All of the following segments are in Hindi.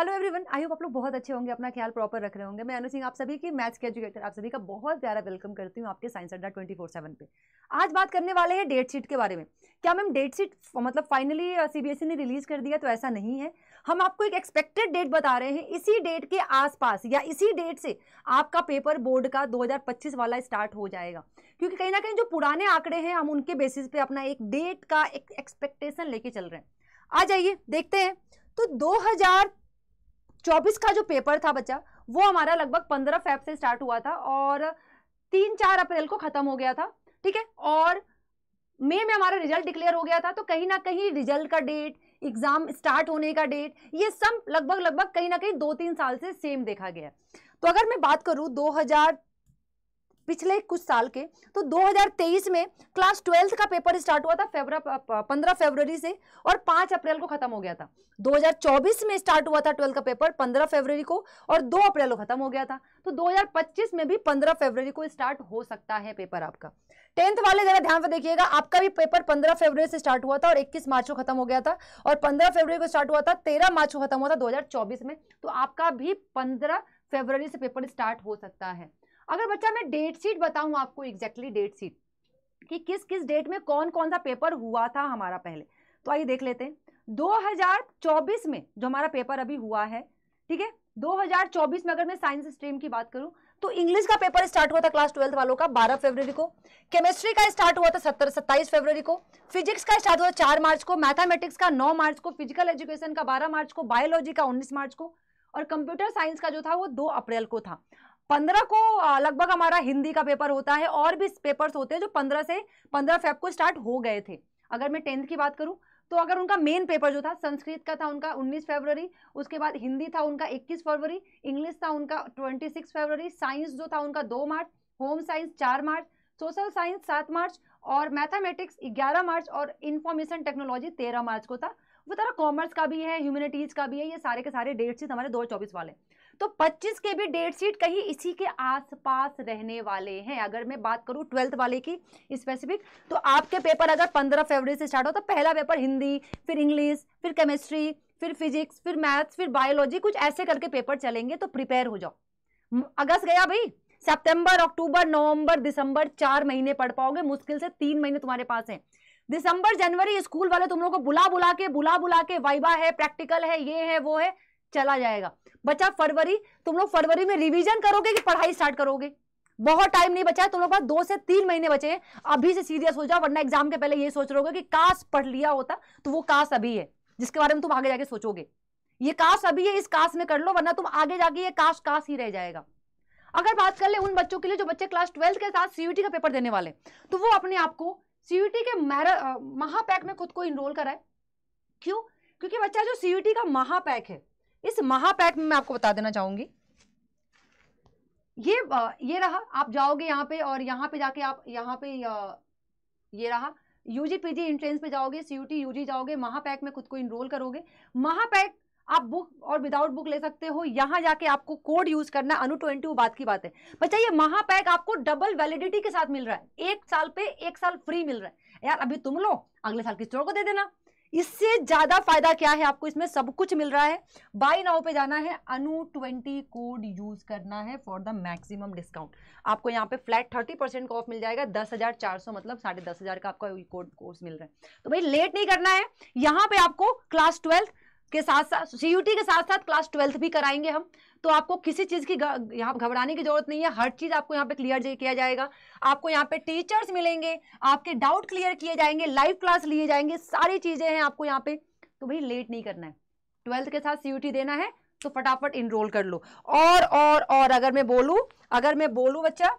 हेलो एवरीवन आई होप आप लोग बहुत अच्छे होंगे अपना ख्याल प्रॉपर रख रहे होंगे मैं अनु सिंह आप सभी की मैथ्स के एजुकेटर आप सभी का बहुत प्यारा वेलकम करती हूँ आपके साइंस अड्डा ट्वेंटी फोर सेवन पे आज बात करने वाले हैं डेट शीट के बारे में क्या मैम डेट शीट मतलब फाइनली सीबीएसई e ने रिलीज कर दिया तो ऐसा नहीं है हम आपको एक एक्सपेक्टेड डेट बता रहे हैं इसी डेट के आसपास या इसी डेट से आपका पेपर बोर्ड का 2025 वाला स्टार्ट हो जाएगा क्योंकि कहीं ना कहीं जो पुराने आंकड़े हैं हम उनके बेसिस पे अपना एक डेट का एक एक्सपेक्टेशन लेके चल रहे हैं आ जाइए देखते हैं तो चौबीस का जो पेपर था बच्चा वो हमारा लगभग पंद्रह फेब से स्टार्ट हुआ था और तीन चार अप्रैल को खत्म हो गया था ठीक है और मे में हमारा रिजल्ट डिक्लेयर हो गया था तो कहीं ना कहीं रिजल्ट का डेट एग्जाम स्टार्ट होने का डेट ये सब लगभग लगभग कहीं ना कहीं दो तीन साल से सेम देखा गया तो अगर मैं बात करूं पिछले कुछ साल के तो 2023 में क्लास ट्वेल्थ का पेपर स्टार्ट हुआ था पंद्रह फेबररी से और पांच अप्रैल को खत्म हो गया था 2024 में स्टार्ट हुआ था ट्वेल्थ का पेपर पंद्रह फेबररी को और दो अप्रैल को खत्म हो गया था तो 2025 में भी पंद्रह फेबररी को स्टार्ट हो सकता है पेपर आपका टेंथ वाले जरा ध्यान से देखिएगा आपका भी पेपर पंद्रह फरवरी से स्टार्ट हुआ था और इक्कीस मार्च को खत्म हो गया था और पंद्रह फरवरी को स्टार्ट हुआ था तेरह मार्च को खत्म हुआ था दो में तो आपका भी पंद्रह फरवरी से पेपर स्टार्ट हो सकता है अगर बच्चा मैं डेट शीट बताऊं आपको एग्जैक्टली डेट शीट कि किस किस डेट में कौन कौन सा पेपर हुआ था हमारा पहले तो आइए देख लेते हैं 2024 में जो हमारा पेपर अभी हुआ है ठीक है 2024 में अगर मैं साइंस स्ट्रीम की बात करूं तो इंग्लिश का पेपर स्टार्ट हुआ था क्लास ट्वेल्थ वालों का 12 फरवरी को केमिस्ट्री का स्टार्ट हुआ था सत्तर सत्ताईस फरवरी को फिजिक्स का स्टार्ट हुआ चार मार्च को मैथमेटिक्स का नौ मार्च को फिजिकल एजुकेशन का बारह मार्च को बायोलॉजी का उन्नीस मार्च को और कंप्यूटर साइंस का जो था वो दो अप्रैल को था पंद्रह को लगभग हमारा हिंदी का पेपर होता है और भी पेपर्स होते हैं जो पंद्रह से पंद्रह फेब को स्टार्ट हो गए थे अगर मैं टेंथ की बात करूँ तो अगर उनका मेन पेपर जो था संस्कृत का था उनका 19 फरवरी उसके बाद हिंदी था उनका 21 फरवरी इंग्लिश था उनका 26 फरवरी साइंस जो था उनका 2 March home science 4 March social science 7 March और मैथमेटिक्स 11 मार्च और इंफॉर्मेशन टेक्नोलॉजी 13 मार्च को था वो तरह कॉमर्स का भी है ह्यूमनिटीज़ का भी है ये सारे के सारे डेट्स तो हमारे दो चौबीस वाले तो 25 के भी डेट शीट कहीं इसी के आसपास रहने वाले हैं अगर मैं बात करूं ट्वेल्थ वाले की स्पेसिफिक तो आपके पेपर अगर 15 फरवरी से स्टार्ट हो तो पहला पेपर हिंदी फिर इंग्लिश फिर केमिस्ट्री फिर फिजिक्स फिर मैथ्स फिर बायोलॉजी कुछ ऐसे करके पेपर चलेंगे तो प्रिपेयर हो जाओ अगस्त गया भाई सेप्टेम्बर अक्टूबर नवंबर दिसंबर चार महीने पढ़ पाओगे मुश्किल से तीन महीने तुम्हारे पास है दिसंबर जनवरी स्कूल वाले तुम लोग को बुला बुला के बुला बुला के वाइबा है प्रैक्टिकल है ये है वो है चला जाएगा बचा फरवरी तुम लोग फरवरी में रिवीजन करोगे कि पढ़ाई स्टार्ट करोगे बहुत टाइम नहीं बचा है तुम लोग पास दो से तीन महीने बचे हैं अभी से सीरियस हो जाओ वरना एग्जाम के पहले ये सोच रहे कि काश पढ़ लिया होता तो वो काश अभी है जिसके बारे में तुम आगे जाके सोचोगे ये काश अभी है इस काश में कर लो वरना तुम आगे जाके ये काश काश ही रह जाएगा अगर बात कर ले उन बच्चों के लिए जो बच्चे क्लास ट्वेल्थ के साथ सीयूटी का पेपर देने वाले तो वो अपने आप को सीयूटी के महापैक में खुद को इनरोल कराए क्यों क्योंकि बच्चा जो सीयूटी का महापैक है इस महापैक में मैं आपको बता देना चाहूंगी ये ये रहा आप जाओगे यहाँ पे और यहाँ पे जाके आप यहाँ पे ये रहा यूजी पीजी इंट्रेंस पे जाओगे सीयूटी यूजी जाओगे महापैक में खुद को इनरोल करोगे महापैक आप बुक और विदाउट बुक ले सकते हो यहाँ जाके आपको कोड यूज करना अनु ट्वेंटी बात की बात है बच्चा ये महापैक आपको डबल वैलिडिटी के साथ मिल रहा है एक साल पे एक साल फ्री मिल रहा है यार अभी तुम लो अगले साल किस को दे देना इससे ज्यादा फायदा क्या है आपको इसमें सब कुछ मिल रहा है बाई नाउ पे जाना है अनु ट्वेंटी कोड यूज करना है फॉर द मैक्सिमम डिस्काउंट आपको यहाँ पे फ्लैट थर्टी परसेंट का ऑफ मिल जाएगा दस हजार चार सौ मतलब साढ़े दस हजार का आपका कोड कोर्स मिल रहा है तो भाई लेट नहीं करना है यहाँ पे आपको क्लास ट्वेल्थ के साथ साथ सीयूटी के साथ साथ क्लास ट्वेल्थ भी कराएंगे हम तो आपको किसी चीज़ की यहाँ घबराने की जरूरत नहीं है हर चीज़ आपको यहाँ पे क्लियर किया जाएगा आपको यहाँ पे टीचर्स मिलेंगे आपके डाउट क्लियर किए जाएंगे लाइव क्लास लिए जाएंगे सारी चीज़ें हैं आपको यहाँ पे तो भाई लेट नहीं करना है ट्वेल्थ के साथ सी देना है तो फटाफट इनरोल कर लो और और और अगर मैं बोलूँ अगर मैं बोलूँ बच्चा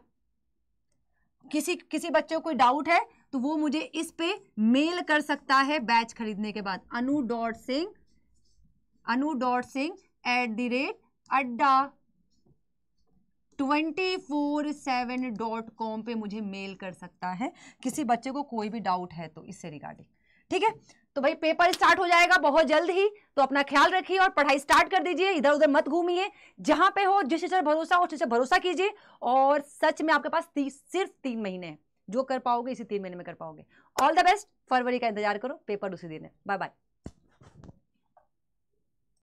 किसी किसी बच्चे को कोई डाउट है तो वो मुझे इस पे मेल कर सकता है बैच खरीदने के बाद Anu dot Singh Anu dot Singh at the rate Adda twenty four seven dot com पर मुझे मेल कर सकता है किसी बच्चे को कोई भी डाउट है तो इससे रिगार्डिंग ठीक है तो भाई पेपर स्टार्ट हो जाएगा बहुत जल्द ही तो अपना ख्याल रखिए और पढ़ाई स्टार्ट कर दीजिए इधर उधर मत घूमिए जहां पे हो जिस चीज भरोसा हो उस चीज भरोसा कीजिए और सच में आपके पास ती, सिर्फ तीन महीने हैं जो कर पाओगे इसी तीन महीने में कर पाओगे ऑल द बेस्ट फरवरी का इंतजार करो पेपर उसी दिन है बाय बाय